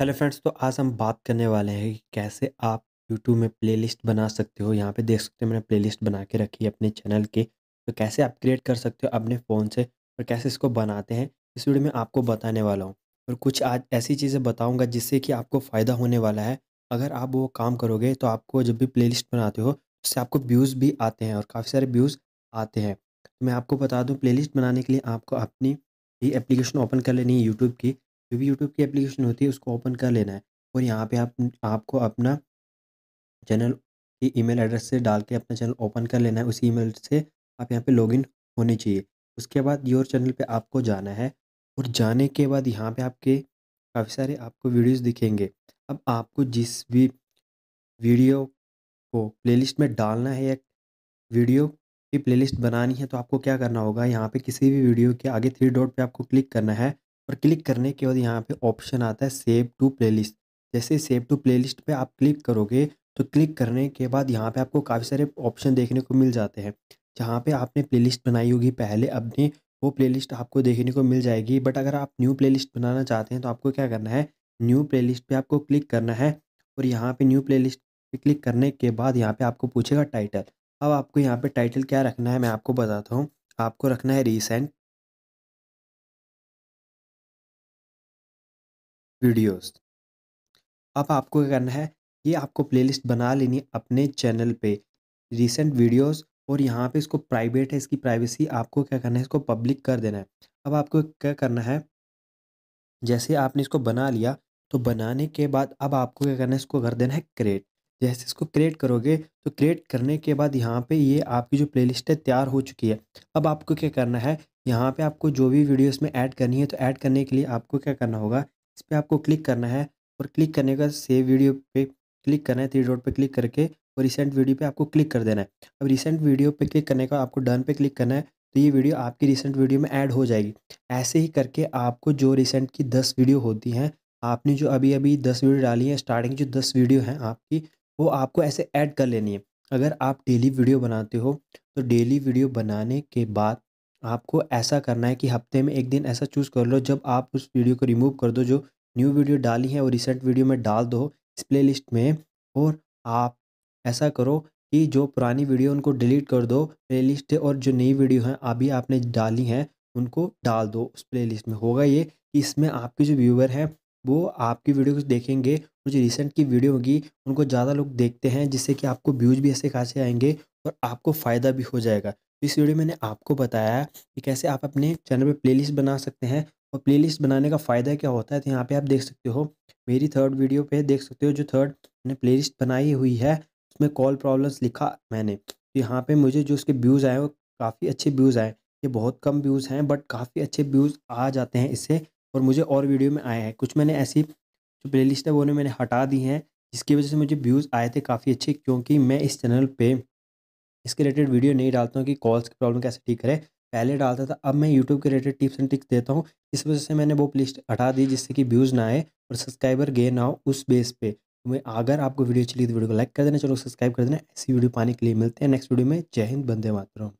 hello friends तो आज हम बात करने वाले हैं कि कैसे आप यूट्यूब में प्लेलिस्ट बना सकते हो यहाँ पे देख सकते हो मैंने प्लेलिस्ट बना के रखी है अपने चैनल के तो कैसे आप क्रिएट कर सकते हो अपने फ़ोन से और कैसे इसको बनाते हैं इस वीडियो में आपको बताने वाला हूँ और कुछ आज ऐसी चीज़ें बताऊँगा जिससे कि आपको फ़ायदा होने वाला है अगर आप वो काम करोगे तो आपको जब भी प्ले बनाते हो उससे आपको व्यूज़ भी आते हैं और काफ़ी सारे व्यूज़ आते हैं तो मैं आपको बता दूँ प्ले बनाने के लिए आपको अपनी ही एप्लीकेशन ओपन कर लेनी है यूट्यूब की जो भी यूट्यूब की एप्लीकेशन होती है उसको ओपन कर लेना है और यहाँ पे आप आपको अपना चैनल की ईमेल एड्रेस से डाल के अपना चैनल ओपन कर लेना है उसी ईमेल से आप यहाँ पे लॉगिन होनी चाहिए उसके बाद योर चैनल पे आपको जाना है और जाने के बाद यहाँ पे आपके काफ़ी सारे आपको वीडियोस दिखेंगे अब आपको जिस भी वीडियो को प्लेलिस्ट में डालना है या वीडियो की प्लेलिस्ट बनानी है तो आपको क्या करना होगा यहाँ पे किसी भी वीडियो के आगे थ्री डॉट पे आपको क्लिक करना है और क्लिक करने के बाद यहाँ पे ऑप्शन आता है सेव टू प्लेलिस्ट जैसे सेव टू प्लेलिस्ट पे आप क्लिक करोगे तो क्लिक करने के बाद यहाँ पे आपको काफ़ी सारे ऑप्शन देखने को मिल जाते हैं जहाँ पे आपने प्लेलिस्ट बनाई होगी पहले अपनी वो प्लेलिस्ट आपको देखने को मिल जाएगी बट अगर आप न्यू प्ले बनाना चाहते हैं तो आपको क्या करना है न्यू प्ले लिस्ट आपको क्लिक करना है और यहाँ पर न्यू प्ले लिस्ट क्लिक करने के बाद यहाँ पर आपको पूछेगा टाइटल अब आपको यहाँ पे टाइटल क्या रखना है मैं आपको बताता हूँ आपको रखना है रिसेंट वीडियोस अब आपको क्या करना है ये आपको प्लेलिस्ट बना लेनी है अपने चैनल पे रिसेंट वीडियोस और यहाँ पे इसको प्राइवेट है इसकी प्राइवेसी आपको क्या करना है इसको पब्लिक कर देना है अब आपको क्या करना है जैसे आपने इसको बना लिया तो बनाने के बाद अब आपको क्या करना है इसको कर देना है क्रिएट जैसे इसको क्रिएट करोगे तो क्रिएट करने के बाद यहाँ पे ये आपकी जो प्लेलिस्ट है तैयार हो चुकी है अब आपको क्या करना है यहाँ पे आपको जो भी वीडियो इसमें ऐड करनी है तो ऐड करने के लिए आपको क्या करना होगा इस पर आपको क्लिक करना है और क्लिक करने का सेव वीडियो पे क्लिक करना है थ्री डॉट पे क्लिक करके और रिसेंट वीडियो पे आपको क्लिक कर देना है अब रिसेंट वीडियो पे क्लिक करने का आपको डन पे क्लिक करना है तो ये वीडियो आपकी रिसेंट वीडियो में ऐड हो जाएगी ऐसे ही करके आपको जो रिसेंट की दस वीडियो होती हैं आपने जो अभी अभी दस वीडियो डाली है स्टार्टिंग जो दस वीडियो हैं आपकी वो आपको ऐसे ऐड कर लेनी है अगर आप डेली वीडियो बनाते हो तो डेली वीडियो बनाने के बाद आपको ऐसा करना है कि हफ्ते में एक दिन ऐसा चूज़ कर लो जब आप उस वीडियो को रिमूव कर दो जो न्यू वीडियो डाली है वो रिसेंट वीडियो में डाल दो इस प्ले लिस्ट में और आप ऐसा करो कि जो पुरानी वीडियो उनको डिलीट कर दो प्ले लिस्ट और जो नई वीडियो हैं अभी आपने डाली हैं उनको डाल दो उस प्ले लिस्ट में होगा ये कि इसमें आपके जो व्यूवर हैं वो आपकी वीडियो को देखेंगे मुझे जो रिसेंट की वीडियो होगी उनको ज़्यादा लोग देखते हैं जिससे कि आपको व्यूज़ भी ऐसे खासे आएंगे और आपको फ़ायदा भी हो जाएगा तो इस वीडियो मैंने आपको बताया कि कैसे आप अपने चैनल पे प्लेलिस्ट बना सकते हैं और प्लेलिस्ट बनाने का फ़ायदा क्या होता है तो यहाँ पे आप देख सकते हो मेरी थर्ड वीडियो पे देख सकते हो जो थर्ड मैंने प्लेलिस्ट बनाई हुई है उसमें कॉल प्रॉब्लम्स लिखा मैंने तो यहाँ पे मुझे जो उसके व्यूज़ आए वो काफ़ी अच्छे व्यूज़ आए ये बहुत कम व्यूज़ हैं बट काफ़ी अच्छे व्यूज़ आ जाते हैं इससे और मुझे और वीडियो में आए हैं कुछ मैंने ऐसी जो प्ले लिस्ट है वो मैंने हटा दी हैं जिसकी वजह से मुझे व्यूज़ आए थे काफ़ी अच्छे क्योंकि मैं इस चैनल पर इसके रिलेटेड वीडियो नहीं डालता हूँ कि कॉल्स की प्रॉब्लम कैसे ठीक करें पहले डालता था अब मैं यूट्यूब के रिलेटेड टिप्स एंड ट्रिक्स देता हूँ इस वजह से मैंने वो प्लेलिस्ट हटा दी जिससे कि व्यूज़ ना आए और सब्सक्राइबर गे ना हो उस बेस पे तो अगर आपको वीडियो अच्छी लगी तो वीडियो को लाइक कर देना चलो सब्सक्राइब कर देना ऐसी वीडियो पाने के लिए मिलते हैं नेक्स्ट वीडियो में जय हिंद बंदे मातरम